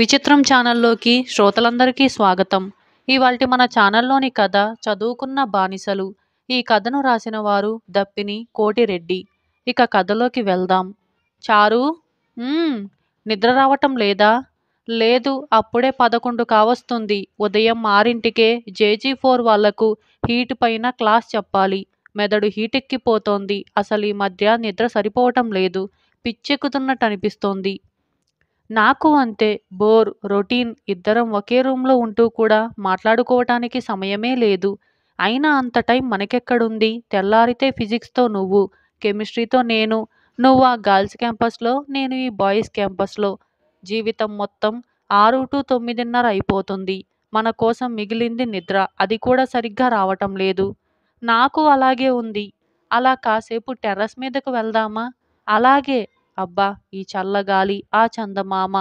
విచిత్రం ఛానల్లోకి శ్రోతలందరికీ స్వాగతం ఇవాళ మన ఛానల్లోని కథ చదువుకున్న బానిసలు ఈ కథను రాసిన వారు దప్పిని కోటిరెడ్డి ఇక కథలోకి వెళ్దాం చారు నిద్ర రావటం లేదా లేదు అప్పుడే పదకొండు కావస్తుంది ఉదయం ఆరింటికే జేజీ ఫోర్ వాళ్లకు హీట్ పైన క్లాస్ చెప్పాలి మెదడు హీటెక్కిపోతోంది అసలు ఈ మధ్య నిద్ర సరిపోవటం లేదు పిచ్చెక్కుతున్నట్టు అనిపిస్తోంది నాకు అంతే బోర్ రొటీన్ ఇద్దరం ఒకే రూమ్లో ఉంటూ కూడా మాట్లాడుకోవటానికి సమయమే లేదు అయినా అంత టైం మనకెక్కడుంది తెల్లారితే ఫిజిక్స్తో నువ్వు కెమిస్ట్రీతో నేను నువ్వు ఆ గర్ల్స్ క్యాంపస్లో నేను ఈ బాయ్స్ క్యాంపస్లో జీవితం మొత్తం ఆరు టు తొమ్మిదిన్నర అయిపోతుంది మన కోసం మిగిలింది నిద్ర అది కూడా సరిగ్గా రావటం లేదు నాకు అలాగే ఉంది అలా కాసేపు టెర్రస్ మీదకు వెళ్దామా అలాగే అబ్బా ఈ చల్లగాలి ఆ చందమామ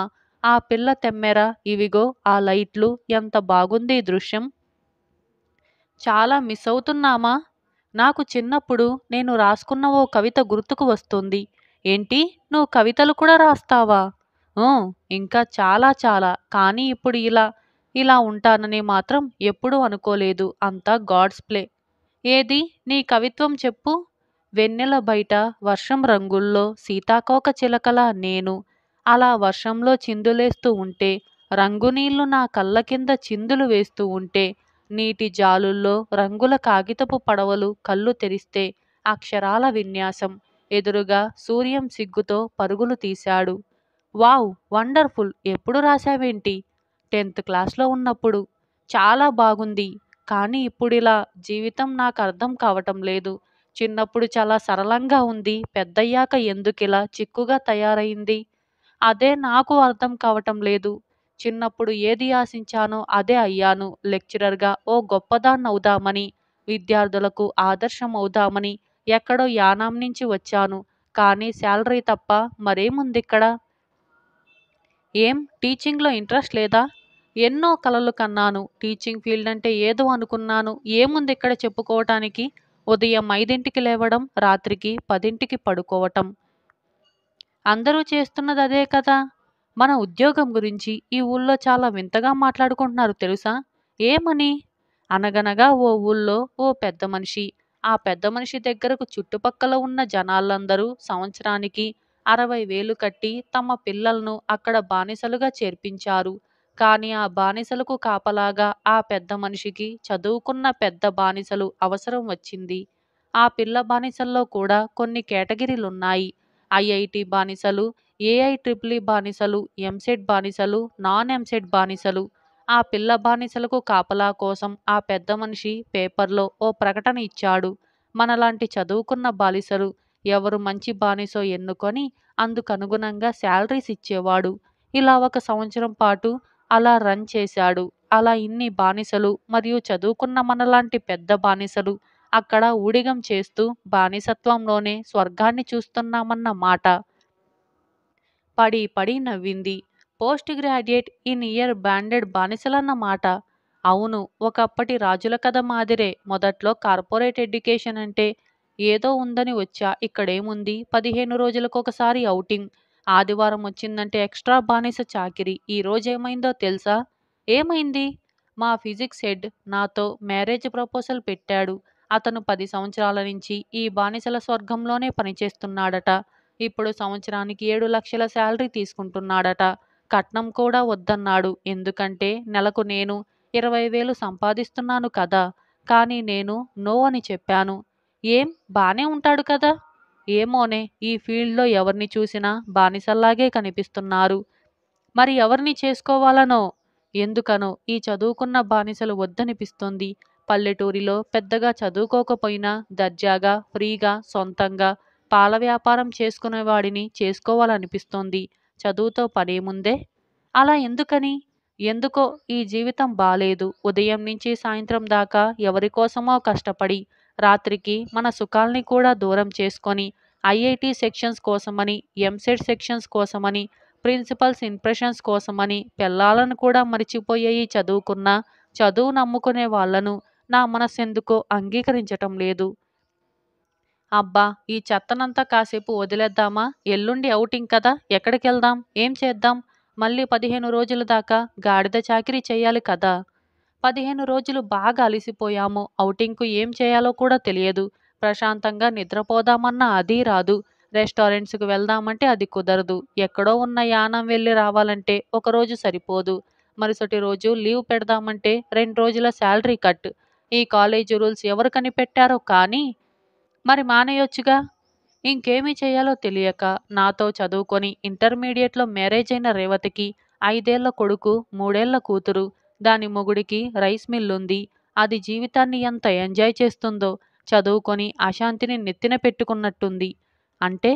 ఆ పిల్ల తెమ్మెర ఇవిగో ఆ లైట్లు ఎంత బాగుంది దృశ్యం చాలా మిస్ అవుతున్నామా నాకు చిన్నప్పుడు నేను రాసుకున్న ఓ కవిత గుర్తుకు వస్తుంది ఏంటి నువ్వు కవితలు కూడా రాస్తావా ఇంకా చాలా చాలా కానీ ఇప్పుడు ఇలా ఇలా ఉంటానని మాత్రం ఎప్పుడూ అనుకోలేదు అంతా గాడ్స్ ప్లే ఏది నీ కవిత్వం చెప్పు వెన్నెల బయట వర్షం రంగుల్లో సీతాకోక చిలకల నేను అలా వర్షంలో చిందులేస్తూ ఉంటే రంగునీళ్లు నా కళ్ళ కింద చిందులు వేస్తూ ఉంటే నీటి జాలుల్లో రంగుల కాగితపు పడవలు కళ్ళు తెరిస్తే అక్షరాల విన్యాసం ఎదురుగా సూర్యం సిగ్గుతో పరుగులు తీశాడు వావ్ వండర్ఫుల్ ఎప్పుడు రాశావేంటి టెన్త్ క్లాస్లో ఉన్నప్పుడు చాలా బాగుంది కానీ ఇప్పుడిలా జీవితం నాకు అర్థం కావటం లేదు చిన్నప్పుడు చాలా సరళంగా ఉంది పెద్దయ్యాక ఎందుకిలా చిక్కుగా తయారైంది అదే నాకు అర్థం కావటం లేదు చిన్నప్పుడు ఏది ఆశించానో అదే అయ్యాను లెక్చరర్గా ఓ గొప్పదాన్నవుదామని విద్యార్థులకు ఆదర్శం అవుదామని ఎక్కడో యానాం నుంచి వచ్చాను కానీ శాలరీ తప్ప మరేముంది ఇక్కడ ఏం టీచింగ్లో ఇంట్రెస్ట్ లేదా ఎన్నో కలలు కన్నాను టీచింగ్ ఫీల్డ్ అంటే ఏదో అనుకున్నాను ఏముంది ఇక్కడ చెప్పుకోవటానికి ఉదయం ఐదింటికి లేవడం రాత్రికి పదింటికి పడుకోవటం అందరూ చేస్తున్నది అదే కదా మన ఉద్యోగం గురించి ఈ ఊళ్ళో చాలా వింతగా మాట్లాడుకుంటున్నారు తెలుసా ఏమని అనగనగా ఓ ఊళ్ళో ఓ పెద్ద మనిషి ఆ పెద్ద మనిషి దగ్గరకు చుట్టుపక్కల ఉన్న జనాలందరూ సంవత్సరానికి అరవై వేలు కట్టి తమ పిల్లలను అక్కడ బానిసలుగా చేర్పించారు కాని ఆ బానిసలకు కాపలాగా ఆ పెద్ద మనిషికి చదువుకున్న పెద్ద బానిసలు అవసరం వచ్చింది ఆ పిల్ల బానిసల్లో కూడా కొన్ని కేటగిరీలున్నాయి ఐఐటి బానిసలు ఏఐ ట్రిపుల్ బానిసలు ఎంసెట్ బానిసలు నాన్ ఎంసెట్ బానిసలు ఆ పిల్ల బానిసలకు కాపలా కోసం ఆ పెద్ద మనిషి పేపర్లో ఓ ప్రకటన ఇచ్చాడు మనలాంటి చదువుకున్న బాలిసలు ఎవరు మంచి బానిసో ఎన్నుకొని అందుకనుగుణంగా శాలరీస్ ఇచ్చేవాడు ఇలా ఒక సంవత్సరం పాటు అలా రన్ చేశాడు అలా ఇన్ని బానిసలు మరియు చదువుకున్న మనలాంటి పెద్ద బానిసలు అక్కడ ఊడిగం చేస్తూ బానిసత్వంలోనే స్వర్గాన్ని చూస్తున్నామన్న మాట పడి పడి నవ్వింది post graduate in year banded బానిసలన్న మాట అవును ఒకప్పటి రాజుల కథ మాదిరే మొదట్లో కార్పొరేట్ ఎడ్యుకేషన్ అంటే ఏదో ఉందని వచ్చా ఇక్కడేముంది పదిహేను రోజులకు ఒకసారి ఔటింగ్ ఆదివారం వచ్చిందంటే ఎక్స్ట్రా బానిస చాకిరి ఈ రోజేమైందో తెలుసా ఏమైంది మా ఫిజిక్స్ హెడ్ నాతో మ్యారేజ్ ప్రపోజల్ పెట్టాడు అతను పది సంవత్సరాల నుంచి ఈ బానిసల స్వర్గంలోనే పనిచేస్తున్నాడట ఇప్పుడు సంవత్సరానికి ఏడు లక్షల శాలరీ తీసుకుంటున్నాడట కట్నం కూడా వద్దన్నాడు ఎందుకంటే నెలకు నేను ఇరవై వేలు సంపాదిస్తున్నాను కదా కానీ నేను నో అని చెప్పాను ఏం బానే ఉంటాడు కదా ఏమోనే ఈ ఫీల్డ్లో ఎవరిని చూసినా బానిసల్లాగే కనిపిస్తున్నారు మరి ఎవరిని చేసుకోవాలనో ఎందుకనో ఈ చదువుకున్న బానిసలు వద్దనిపిస్తుంది పల్లెటూరిలో పెద్దగా చదువుకోకపోయినా దర్జాగా ఫ్రీగా సొంతంగా పాల వ్యాపారం చేసుకునేవాడిని చేసుకోవాలనిపిస్తోంది చదువుతో పనేముందే అలా ఎందుకని ఎందుకో ఈ జీవితం బాలేదు ఉదయం నుంచి సాయంత్రం దాకా ఎవరికోసమో కష్టపడి రాత్రికి మన సుఖాల్ని కూడా దూరం చేసుకొని ఐఐటి సెక్షన్స్ కోసమని ఎంసెట్ సెక్షన్స్ కోసమని ప్రిన్సిపల్స్ ఇంప్రెషన్స్ కోసమని పిల్లాలను కూడా మరిచిపోయేయి చదువుకున్న చదువు నమ్ముకునే వాళ్లను నా మనస్సెందుకో అంగీకరించటం లేదు అబ్బా ఈ చెత్తనంతా కాసేపు వదిలేద్దామా ఎల్లుండి అవుటింగ్ కదా ఎక్కడికెళ్దాం ఏం చేద్దాం మళ్ళీ పదిహేను రోజుల దాకా గాడిద చాకిరీ చేయాలి కదా పదిహేను రోజులు బాగా అలిసిపోయాము ఔటింగ్కు ఏం చేయాలో కూడా తెలియదు ప్రశాంతంగా నిద్రపోదామన్నా అది రాదు రెస్టారెంట్స్కి వెళ్దామంటే అది కుదరదు ఎక్కడో ఉన్న యానం వెళ్ళి రావాలంటే ఒకరోజు సరిపోదు మరుసటి రోజు లీవ్ పెడదామంటే రెండు రోజుల శాలరీ కట్ ఈ కాలేజీ రూల్స్ ఎవరు కనిపెట్టారో కానీ మరి మానేయొచ్చుగా ఇంకేమీ చేయాలో తెలియక నాతో చదువుకొని ఇంటర్మీడియట్లో మ్యారేజ్ అయిన రేవతికి ఐదేళ్ల కొడుకు మూడేళ్ల కూతురు దాని మొగుడికి రైస్ మిల్ ఉంది అది జీవితాన్ని ఎంత ఎంజాయ్ చేస్తుందో చదువుకొని అశాంతిని నెత్తిన పెట్టుకున్నట్టుంది అంటే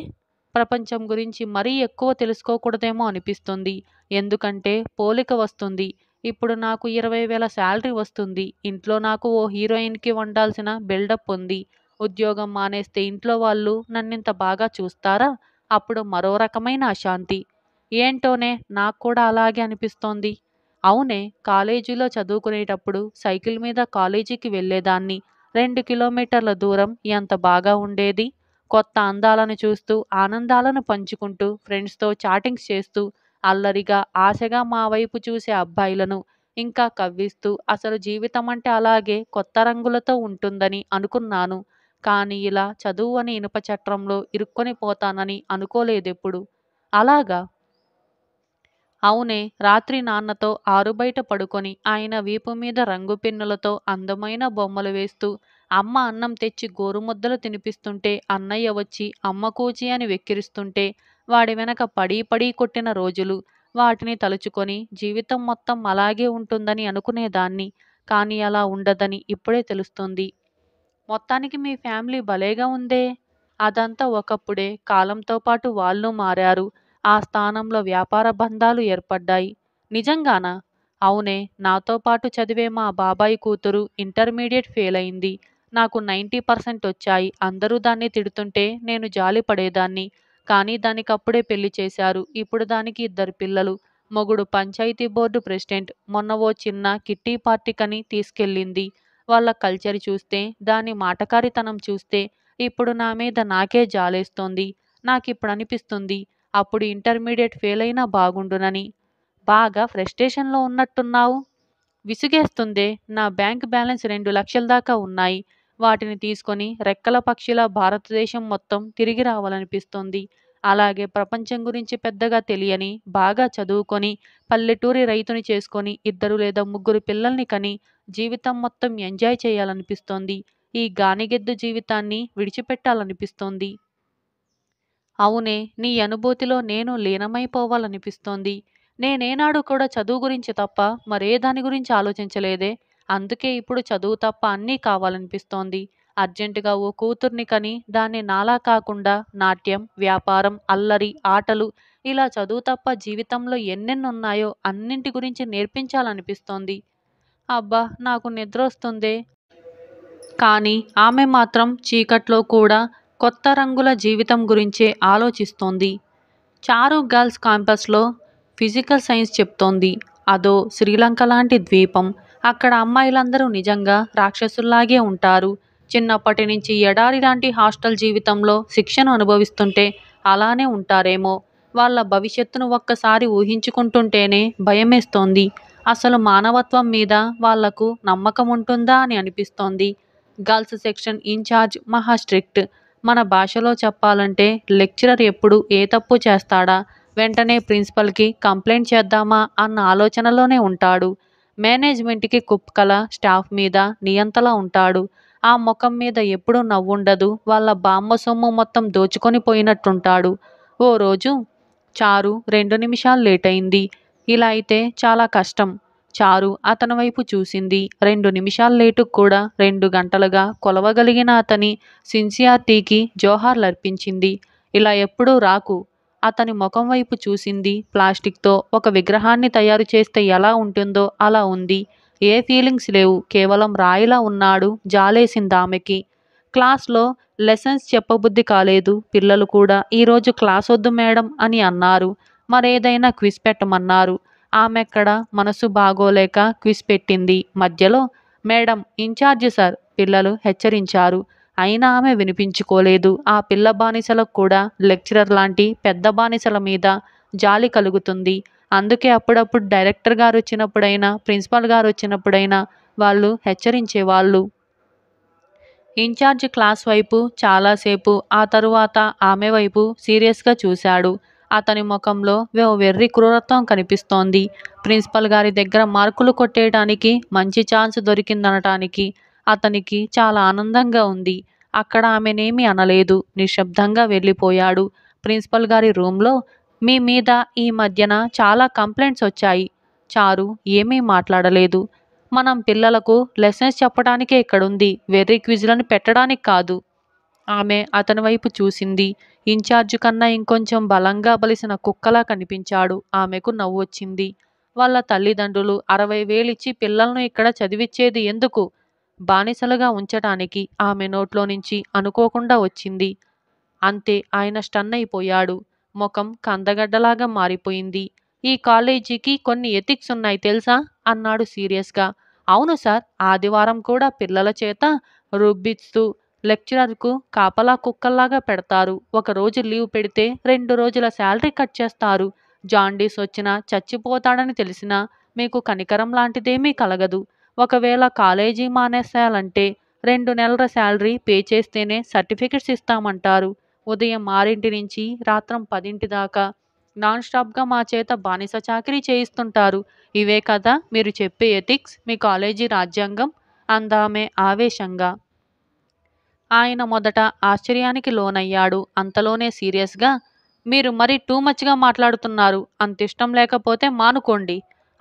ప్రపంచం గురించి మరీ ఎక్కువ తెలుసుకోకూడదేమో అనిపిస్తుంది ఎందుకంటే పోలిక వస్తుంది ఇప్పుడు నాకు ఇరవై వేల శాలరీ వస్తుంది ఇంట్లో నాకు ఓ హీరోయిన్కి వండాల్సిన బిల్డప్ ఉంది ఉద్యోగం మానేస్తే ఇంట్లో వాళ్ళు నన్నింత బాగా చూస్తారా అప్పుడు మరో రకమైన అశాంతి ఏంటోనే నాకు కూడా అలాగే అనిపిస్తోంది అవునే కాలేజీలో చదువుకునేటప్పుడు సైకిల్ మీద కాలేజీకి వెళ్ళేదాన్ని రెండు కిలోమీటర్ల దూరం ఎంత బాగా ఉండేది కొత్త అందాలను చూస్తూ ఆనందాలను పంచుకుంటూ ఫ్రెండ్స్తో చాటింగ్స్ చేస్తూ అల్లరిగా ఆశగా మా వైపు చూసే అబ్బాయిలను ఇంకా కవ్విస్తూ అసలు జీవితం అంటే అలాగే కొత్త రంగులతో ఉంటుందని అనుకున్నాను కానీ ఇలా చదువు అని ఇనుప చట్రంలో ఇరుక్కొని పోతానని అనుకోలేదెప్పుడు అలాగా అవునే రాత్రి నాన్నతో ఆరుబయట పడుకొని ఆయన వీపు మీద రంగు పిన్నులతో అందమైన బొమ్మలు వేస్తూ అమ్మ అన్నం తెచ్చి గోరుముద్దలు తినిపిస్తుంటే అన్నయ్య వచ్చి అమ్మ కూచి అని వెక్కిరిస్తుంటే వాడి వెనక పడీ పడీ కొట్టిన రోజులు వాటిని తలుచుకొని జీవితం మొత్తం అలాగే ఉంటుందని అనుకునేదాన్ని కానీ అలా ఉండదని ఇప్పుడే తెలుస్తుంది మొత్తానికి మీ ఫ్యామిలీ భలేగా ఉందే అదంతా ఒకప్పుడే కాలంతో పాటు వాళ్ళు మారారు ఆ స్థానంలో వ్యాపార బంధాలు ఏర్పడ్డాయి నిజంగానా అవునే నాతో పాటు చదివే మా బాబాయి కూతురు ఇంటర్మీడియట్ ఫెయిల్ అయింది నాకు నైంటీ పర్సెంట్ వచ్చాయి అందరూ దాన్ని తిడుతుంటే నేను జాలి పడేదాన్ని కానీ దానికప్పుడే పెళ్లి చేశారు ఇప్పుడు దానికి ఇద్దరు పిల్లలు మొగుడు పంచాయతీ బోర్డు ప్రెసిడెంట్ మొన్న ఓ చిన్న కిట్టి పార్టీకని తీసుకెళ్ళింది వాళ్ళ కల్చర్ చూస్తే దాని మాటకారితనం చూస్తే ఇప్పుడు నా మీద నాకే జాలేస్తోంది నాకిప్పుడు అనిపిస్తుంది అప్పుడు ఇంటర్మీడియట్ ఫెయిల్ అయినా బాగుండునని బాగా ఫ్రస్ట్రేషన్లో ఉన్నట్టున్నావు విసుగేస్తుందే నా బ్యాంక్ బ్యాలెన్స్ రెండు లక్షల దాకా ఉన్నాయి వాటిని తీసుకొని రెక్కల పక్షిలా భారతదేశం మొత్తం తిరిగి రావాలనిపిస్తుంది అలాగే ప్రపంచం గురించి పెద్దగా తెలియని బాగా చదువుకొని పల్లెటూరి రైతుని చేసుకొని ఇద్దరు లేదా ముగ్గురు పిల్లల్ని కని జీవితం మొత్తం ఎంజాయ్ చేయాలనిపిస్తోంది ఈ గానిగెద్దు జీవితాన్ని విడిచిపెట్టాలనిపిస్తోంది అవునే నీ అనుభూతిలో నేను లీనమైపోవాలనిపిస్తోంది నేనేనాడు కూడా చదువు గురించి తప్ప మరే దాని గురించి ఆలోచించలేదే అందుకే ఇప్పుడు చదువు తప్ప అన్నీ కావాలనిపిస్తోంది అర్జెంటుగా ఓ కూతుర్ని కని దాన్ని నాలా కాకుండా నాట్యం వ్యాపారం అల్లరి ఆటలు ఇలా చదువు తప్ప జీవితంలో ఎన్నెన్నున్నాయో అన్నింటి గురించి నేర్పించాలనిపిస్తోంది అబ్బా నాకు నిద్ర వస్తుందే కానీ ఆమె మాత్రం చీకట్లో కూడా కొత్త రంగుల జీవితం గురించే ఆలోచిస్తోంది చారు గర్ల్స్ క్యాంపస్లో ఫిజికల్ సైన్స్ చెప్తోంది అదో శ్రీలంక లాంటి ద్వీపం అక్కడ అమ్మాయిలందరూ నిజంగా రాక్షసుల్లాగే ఉంటారు చిన్నప్పటి నుంచి ఎడారి లాంటి హాస్టల్ జీవితంలో శిక్షను అనుభవిస్తుంటే అలానే ఉంటారేమో వాళ్ళ భవిష్యత్తును ఒక్కసారి ఊహించుకుంటుంటేనే భయమేస్తోంది అసలు మానవత్వం మీద వాళ్లకు నమ్మకం ఉంటుందా అని అనిపిస్తోంది గర్ల్స్ సెక్షన్ ఇన్ఛార్జ్ మహా స్ట్రిక్ట్ మన భాషలో చెప్పాలంటే లెక్చరర్ ఎప్పుడు ఏ తప్పు చేస్తాడా వెంటనే ప్రిన్సిపల్కి కంప్లైంట్ చేద్దామా అన్న ఆలోచనలోనే ఉంటాడు మేనేజ్మెంట్కి కుప్పకల స్టాఫ్ మీద నియంతలా ఉంటాడు ఆ ముఖం మీద ఎప్పుడూ నవ్వుండదు వాళ్ళ బామ్మ సొమ్ము మొత్తం దోచుకొని పోయినట్టుంటాడు ఓ రోజు చారు రెండు నిమిషాలు లేట్ అయింది ఇలా అయితే చాలా కష్టం చారు అతని వైపు చూసింది రెండు నిమిషాల లేటు కూడా రెండు గంటలుగా కొలవగలిగిన అతని సిన్సియారిటీకి జోహార్లర్పించింది ఇలా ఎప్పుడూ రాకు అతని ముఖం వైపు చూసింది ప్లాస్టిక్తో ఒక విగ్రహాన్ని తయారు చేస్తే ఎలా ఉంటుందో అలా ఉంది ఏ ఫీలింగ్స్ లేవు కేవలం రాయిలా ఉన్నాడు జాలేసింది ఆమెకి క్లాస్లో లెసన్స్ చెప్పబుద్ధి కాలేదు పిల్లలు కూడా ఈరోజు క్లాస్ వద్దు మేడం అని అన్నారు మరేదైనా క్విజ్ పెట్టమన్నారు ఆమెక్కడ మనసు బాగోలేక క్విజ్ పెట్టింది మధ్యలో మేడం ఇన్ఛార్జ్ సార్ పిల్లలు హెచ్చరించారు అయినా ఆమె వినిపించుకోలేదు ఆ పిల్ల బానిసలకు కూడా లెక్చరర్ లాంటి పెద్ద బానిసల మీద జాలి కలుగుతుంది అందుకే అప్పుడప్పుడు డైరెక్టర్ గారు వచ్చినప్పుడైనా ప్రిన్సిపాల్ గారు వచ్చినప్పుడైనా వాళ్ళు హెచ్చరించేవాళ్ళు ఇన్ఛార్జ్ క్లాస్ వైపు చాలాసేపు ఆ తరువాత ఆమె వైపు సీరియస్గా చూశాడు అతని ముఖంలో ఓ వెర్రి క్రూరత్వం కనిపిస్తోంది ప్రిన్సిపల్ గారి దగ్గర మార్కులు కొట్టేయడానికి మంచి ఛాన్స్ దొరికిందనటానికి అతనికి చాలా ఆనందంగా ఉంది అక్కడ ఆమెనేమీ అనలేదు నిశ్శబ్దంగా వెళ్ళిపోయాడు ప్రిన్సిపల్ గారి రూంలో మీ మీద ఈ మధ్యన చాలా కంప్లైంట్స్ వచ్చాయి చారు ఏమీ మాట్లాడలేదు మనం పిల్లలకు లెసన్స్ చెప్పడానికే ఇక్కడుంది వెర్రి క్విజ్లను పెట్టడానికి కాదు ఆమె అతని వైపు చూసింది ఇన్ఛార్జు కన్నా ఇంకొంచెం బలంగా బలిసిన కుక్కలా కనిపించాడు ఆమెకు నవ్వు వచ్చింది వాళ్ళ తల్లిదండ్రులు అరవై వేలిచ్చి పిల్లలను ఇక్కడ చదివిచ్చేది ఎందుకు బానిసలుగా ఉంచటానికి ఆమె నోట్లో నుంచి అనుకోకుండా వచ్చింది అంతే ఆయన స్టన్ అయిపోయాడు ముఖం కందగడ్డలాగా మారిపోయింది ఈ కాలేజీకి కొన్ని ఎథిక్స్ ఉన్నాయి తెలుసా అన్నాడు సీరియస్గా అవును సార్ ఆదివారం కూడా పిల్లల చేత రుబ్బిస్తూ లెక్చరర్కు కాపలా కుక్కల్లాగా పెడతారు ఒక రోజు లీవ్ పెడితే రెండు రోజుల శాలరీ కట్ చేస్తారు జాండీస్ వచ్చినా చచ్చిపోతాడని తెలిసినా మీకు కనికరం లాంటిదేమీ కలగదు ఒకవేళ కాలేజీ మానేసేయాలంటే రెండు నెలల శాలరీ పే చేస్తేనే సర్టిఫికెట్స్ ఇస్తామంటారు ఉదయం ఆరింటి నుంచి రాత్రం పదింటి దాకా నాన్ స్టాప్గా మా చేత బానిస చాకరీ చేయిస్తుంటారు ఇవే కదా మీరు చెప్పే ఎథిక్స్ మీ కాలేజీ రాజ్యాంగం అందామే ఆవేశంగా ఆయన మొదట ఆశ్చర్యానికి లోనయ్యాడు అంతలోనే సీరియస్గా మీరు మరి టూ మచ్గా మాట్లాడుతున్నారు అంత ఇష్టం లేకపోతే మానుకోండి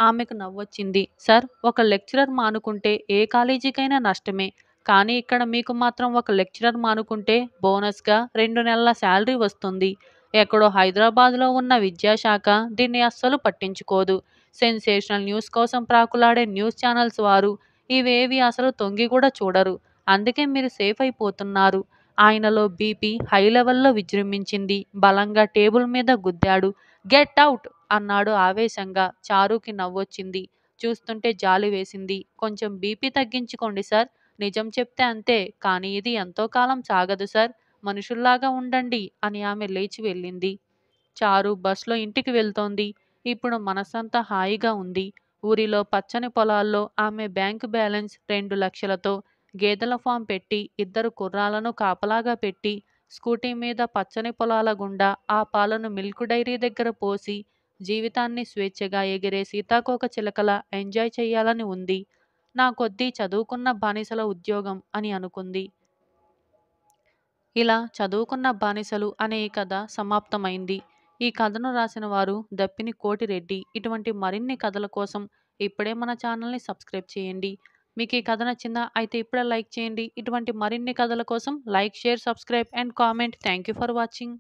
ఆమెకు నవ్వొచ్చింది సార్ ఒక లెక్చరర్ మానుకుంటే ఏ కాలేజీకైనా నష్టమే కానీ ఇక్కడ మీకు మాత్రం ఒక లెక్చరర్ మానుకుంటే బోనస్గా రెండు నెలల శాలరీ వస్తుంది ఎక్కడో హైదరాబాద్లో ఉన్న విద్యాశాఖ దీన్ని అస్సలు పట్టించుకోదు సెన్సేషనల్ న్యూస్ కోసం ప్రాకులాడే న్యూస్ ఛానల్స్ వారు ఇవేవి అసలు తొంగి కూడా చూడరు అందుకే మీరు సేఫ్ అయిపోతున్నారు ఆయనలో బీపీ హై లెవెల్లో విజృంభించింది బలంగా టేబుల్ మీద గుద్దాడు గెట్ అవుట్ అన్నాడు ఆవేశంగా చారుకి నవ్వొచ్చింది చూస్తుంటే జాలి వేసింది కొంచెం బీపీ తగ్గించుకోండి సార్ నిజం చెప్తే అంతే కానీ ఇది ఎంతో కాలం సాగదు సార్ మనుషుల్లాగా ఉండండి అని ఆమె లేచి వెళ్ళింది చారు బస్లో ఇంటికి వెళ్తోంది ఇప్పుడు మనసంతా హాయిగా ఉంది ఊరిలో పచ్చని పొలాల్లో ఆమె బ్యాంకు బ్యాలెన్స్ రెండు లక్షలతో గేదెల ఫాం పెట్టి ఇద్దరు కుర్రాలను కాపలాగా పెట్టి స్కూటీ మీద పచ్చని పొలాల గుండా ఆ పాలను మిల్క్ డైరీ దగ్గర పోసి జీవితాన్ని స్వేచ్ఛగా ఎగిరే సీతాకోక చిలకల ఎంజాయ్ చేయాలని ఉంది నా కొద్దీ చదువుకున్న బానిసల ఉద్యోగం అని అనుకుంది ఇలా చదువుకున్న బానిసలు అనే ఈ కథ సమాప్తమైంది ఈ కథను రాసిన వారు దప్పిని కోటిరెడ్డి ఇటువంటి మరిన్ని కథల కోసం ఇప్పుడే మన ఛానల్ని సబ్స్క్రైబ్ చేయండి మీకు ఈ కథ నచ్చిందా అయితే ఇప్పుడే లైక్ చేయండి ఇటువంటి మరిన్ని కథల కోసం like share subscribe and comment thank for watching